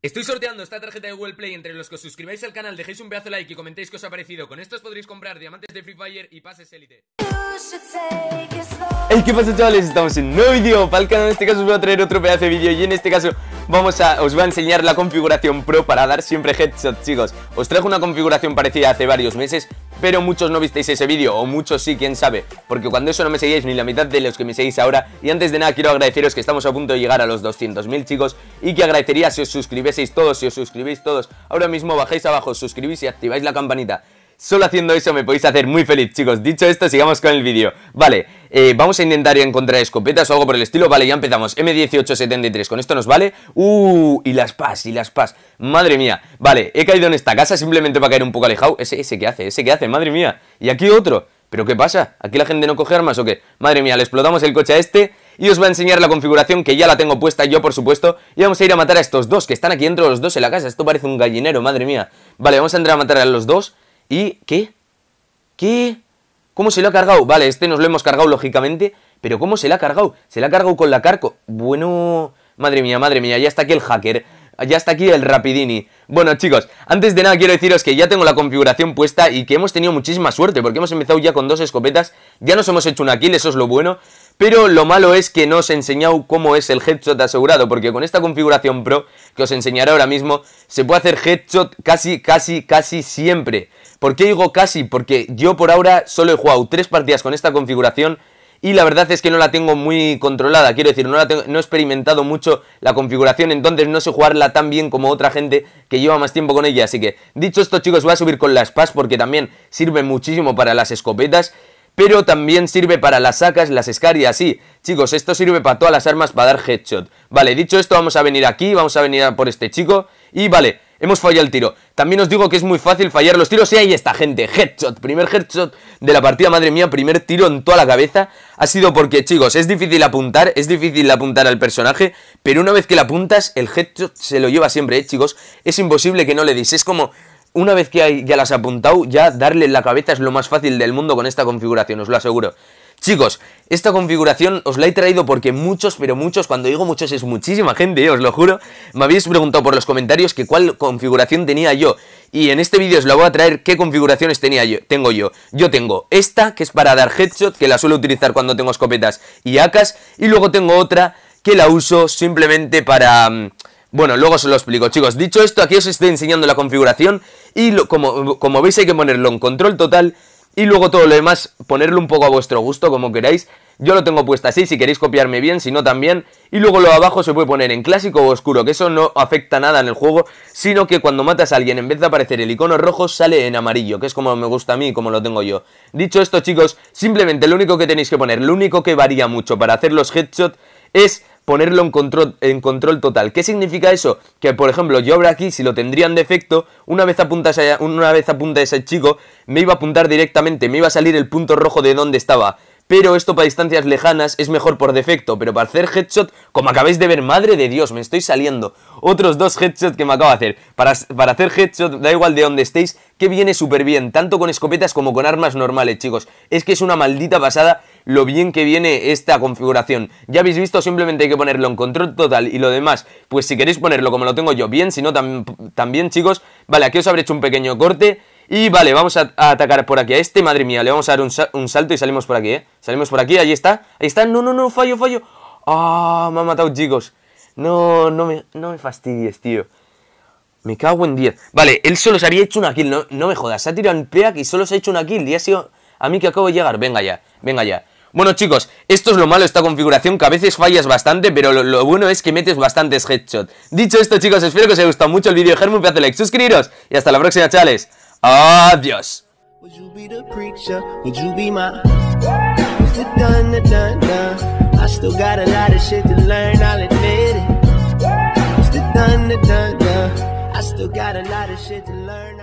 Estoy sorteando esta tarjeta de Google Play entre los que os suscribáis al canal, dejéis un pedazo de like y comentéis qué os ha parecido. Con estos podréis comprar diamantes de Free Fire y pases élite. Hey, ¿qué pasa chavales? Estamos en un nuevo vídeo para el canal. En este caso os voy a traer otro pedazo de vídeo y en este caso vamos a, os voy a enseñar la configuración pro para dar siempre headshots, chicos. Os traigo una configuración parecida hace varios meses, pero muchos no visteis ese vídeo, o muchos sí, quién sabe, porque cuando eso no me seguíais ni la mitad de los que me seguís ahora, y antes de nada quiero agradeceros que estamos a punto de llegar a los 200.000 chicos, y que agradecería si os suscribieseis todos, si os suscribís todos, ahora mismo bajáis abajo, os suscribís y activáis la campanita, Solo haciendo eso me podéis hacer muy feliz, chicos. Dicho esto, sigamos con el vídeo. Vale, eh, vamos a intentar encontrar escopetas o algo por el estilo. Vale, ya empezamos. M1873, con esto nos vale. Uh, y las PAS, y las PAS. Madre mía. Vale, he caído en esta casa simplemente para caer un poco alejado. Ese, ese que hace, ese que hace, madre mía. Y aquí otro. ¿Pero qué pasa? ¿Aquí la gente no coge armas o qué? Madre mía, le explotamos el coche a este y os va a enseñar la configuración que ya la tengo puesta yo, por supuesto. Y vamos a ir a matar a estos dos que están aquí dentro, los dos en la casa. Esto parece un gallinero, madre mía. Vale, vamos a entrar a matar a los dos. ¿Y qué? ¿Qué? ¿Cómo se lo ha cargado? Vale, este nos lo hemos cargado, lógicamente. Pero ¿cómo se lo ha cargado? Se lo ha cargado con la carco. Bueno... Madre mía, madre mía, ya está aquí el hacker. Ya está aquí el Rapidini. Bueno chicos, antes de nada quiero deciros que ya tengo la configuración puesta y que hemos tenido muchísima suerte porque hemos empezado ya con dos escopetas, ya nos hemos hecho un kill, eso es lo bueno. Pero lo malo es que no os he enseñado cómo es el headshot asegurado, porque con esta configuración Pro que os enseñaré ahora mismo, se puede hacer headshot casi, casi, casi siempre. ¿Por qué digo casi? Porque yo por ahora solo he jugado tres partidas con esta configuración y la verdad es que no la tengo muy controlada, quiero decir, no, he experimentado mucho la configuración, entonces no sé jugarla tan bien como otra gente que lleva más tiempo con ella, así que dicho esto chicos voy a subir con la PAS porque también sirve muchísimo para las escopetas pero también sirve para las sacas, las escarias y Chicos, esto sirve para todas las armas para dar headshot. Vale, dicho esto, vamos a venir aquí, vamos a venir por este chico y vale, hemos fallado el tiro. También os digo que es muy fácil fallar los tiros y ahí está, gente, headshot, primer headshot de la partida, madre mía, primer tiro en toda la cabeza. Ha sido porque, chicos, es difícil apuntar, es difícil apuntar al personaje, pero una vez que la apuntas, el headshot se lo lleva siempre, ¿eh, chicos? Es imposible que no le deis, es como una vez que ya las he apuntado, ya darle la cabeza es lo más fácil del mundo con esta configuración, os lo aseguro. Chicos, esta configuración os la he traído porque muchos, pero muchos, cuando digo muchos es muchísima gente, eh, os lo juro, me habéis preguntado por los comentarios que cuál configuración tenía yo. Y en este vídeo os la voy a traer qué configuraciones tenía yo, tengo yo. Yo tengo esta, que es para dar headshot, que la suelo utilizar cuando tengo escopetas y acas. Y luego tengo otra que la uso simplemente para... Mm, bueno, luego os lo explico, chicos. Dicho esto, aquí os estoy enseñando la configuración y como, como veis hay que ponerlo en control total y luego todo lo demás ponerlo un poco a vuestro gusto, como queráis. Yo lo tengo puesto así, si queréis copiarme bien, si no también. Y luego lo abajo se puede poner en clásico o oscuro, que eso no afecta nada en el juego, sino que cuando matas a alguien, en vez de aparecer el icono rojo, sale en amarillo, que es como me gusta a mí y como lo tengo yo. Dicho esto, chicos, simplemente lo único que tenéis que poner, lo único que varía mucho para hacer los headshots es ponerlo en control, en control total. ¿Qué significa eso? Que, por ejemplo, yo ahora aquí, si lo tendrían defecto, una vez una vez apunta ese chico, me iba a apuntar directamente, me iba a salir el punto rojo de donde estaba pero esto para distancias lejanas es mejor por defecto, pero para hacer headshot, como acabáis de ver, madre de Dios, me estoy saliendo. Otros dos headshots que me acabo de hacer. Para, hacer headshot, da igual de dónde estéis, que viene súper bien, tanto con escopetas como con armas normales, chicos. Es que es una maldita pasada lo bien que viene esta configuración. Ya habéis visto, simplemente hay que ponerlo en control total y lo demás, pues si queréis ponerlo como lo tengo yo, bien, si no, también, chicos. Vale, aquí os habré hecho un pequeño corte y vale, vamos a, atacar por aquí a este, madre mía, le vamos a dar un, salto y salimos por aquí, ¿eh? Salimos por aquí, ahí está, ahí está, no, no, no, fallo, fallo. Ah, me ha matado, chicos. No, no me, no me fastidies, tío. Me cago en 10. Vale, él solo se había hecho una kill, no, me jodas. Se ha tirado en peac y solo se ha hecho una kill. Y ha sido a mí que acabo de llegar. Venga ya, venga ya. Bueno chicos, esto es lo malo esta configuración que a veces fallas bastante, pero lo, bueno es que metes bastantes headshots. Dicho esto chicos, espero que os haya gustado mucho el vídeo, Germán. un pedazo de like, suscribiros y hasta la próxima chales obvious. Would you be the preacher? Would you be my? Dun, dun, dun. I still got a lot of shit to learn, I'll admit Dun, dun, dun. I still got a lot of shit to learn.